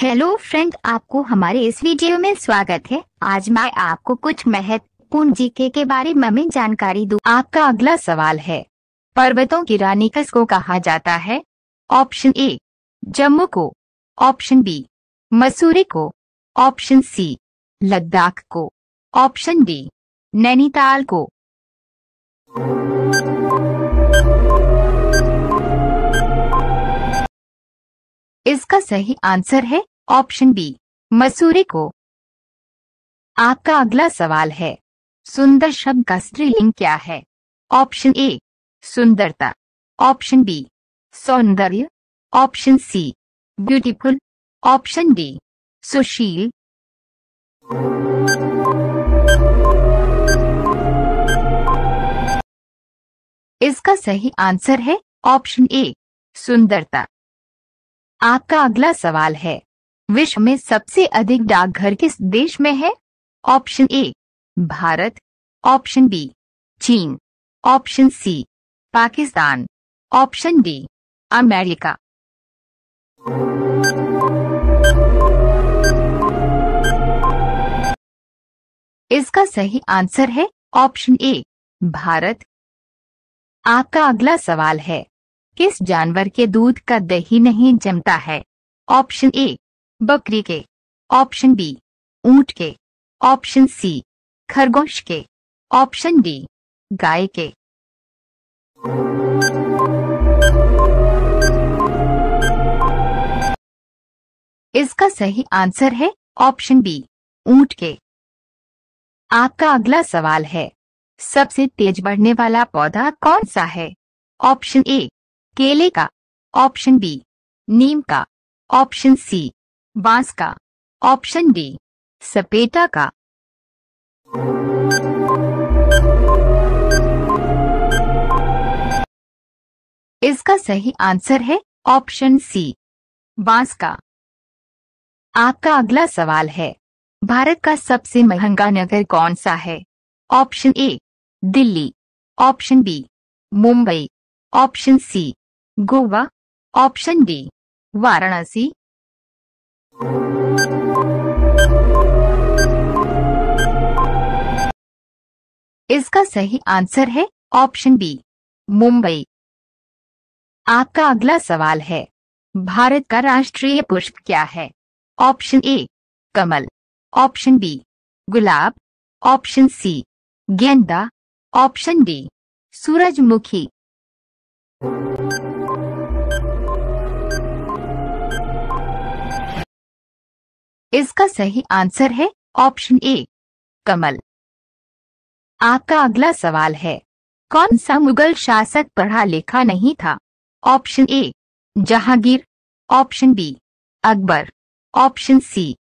Hello friend आपको हमारे इस वीडियो में स्वागत है आज मैं आपको कुछ महत्वपूर्ण जीके के बारे में जानकारी दूं। आपका अगला सवाल है पर्वतों की रानी किसको को कहा जाता है ऑप्शन ए जम्मू को ऑप्शन बी मसूरी को ऑप्शन सी लद्दाख को ऑप्शन डी नैनीताल को इसका सही आंसर है ऑप्शन बी मसूरी को आपका अगला सवाल है सुंदर शब्द का स्त्रीलिंग क्या है ऑप्शन ए सुंदरता ऑप्शन बी सौंदर्य option C beautiful option D सुशील इसका सही आंसर है ऑप्शन ए सुंदरता आपका अगला सवाल है विश्व में सबसे अधिक डाकघर किस देश में है option A Bharat option B चीन option C Pakistan option D America इसका सही आंसर है ऑप्शन ए भारत आपका अगला सवाल है किस जानवर के दूध का दही नहीं जमता है ऑप्शन ए बकरी के ऑप्शन बी ऊंट के ऑप्शन सी खरगोश के ऑप्शन डी गाय के इसका सही आंसर है ऑप्शन बी ऊंट के आपका अगला सवाल है सबसे तेज बढ़ने वाला पौधा कौन सा है ऑप्शन ए केले का ऑप्शन बी नीम का ऑप्शन सी बांस का ऑप्शन डी सपेटा का इसका सही आंसर है ऑप्शन सी बांस का आपका अगला सवाल है भारत का सबसे महंगा नगर कौन सा है option A Delhi option B Mumbai option C Goa option D Varanasi इसका सही आंसर है ऑप्शन बी मुंबई आपका अगला सवाल है भारत का राष्ट्रीय पुष्प क्या है ऑप्शन ए कमल ऑप्शन बी गुलाब ऑप्शन सी गेंदा ऑप्शन डी सूरजमुखी इसका सही आंसर है ऑप्शन ए कमल आपका अगला सवाल है कौन सा मुगल शासक पढ़ा लिखा नहीं था option A Jahangir option B Akbar option C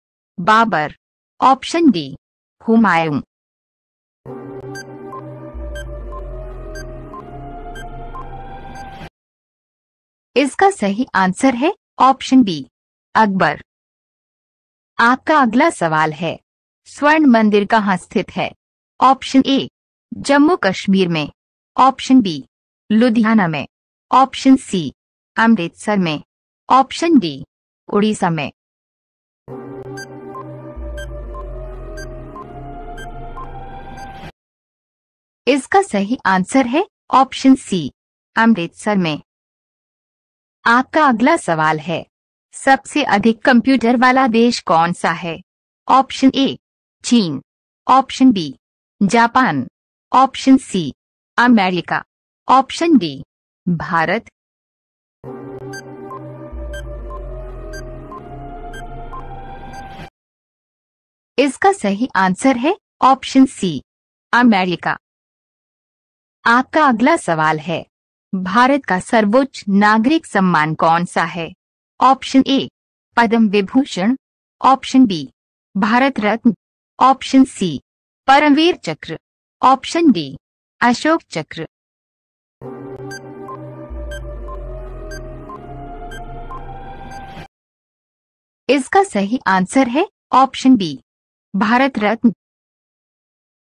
Babur option D Humayun इसका सही आंसर है ऑप्शन बी अकबर आपका अगला सवाल है स्वर्ण मंदिर कहाँ स्थित है ऑप्शन ए जम्मू कश्मीर में ऑप्शन बी लुधियाना में ऑप्शन सी अमृतसर में ऑप्शन डी उड़ीसा में इसका सही आंसर है ऑप्शन सी अमृतसर में आपका अगला सवाल है सबसे अधिक कंप्यूटर वाला देश कौन सा है ऑप्शन ए चीन option B Japan option C America option D Bharat इसका सही आंसर है ऑप्शन सी अमेरिका आपका अगला सवाल है भारत का सर्वोच्च नागरिक सम्मान कौन सा है option A Padma Vibhushan option B Bharat Ratna option C Paramvir Chakra option D Ashok चक्र इसका सही आंसर है ऑप्शन बी भारत रत्न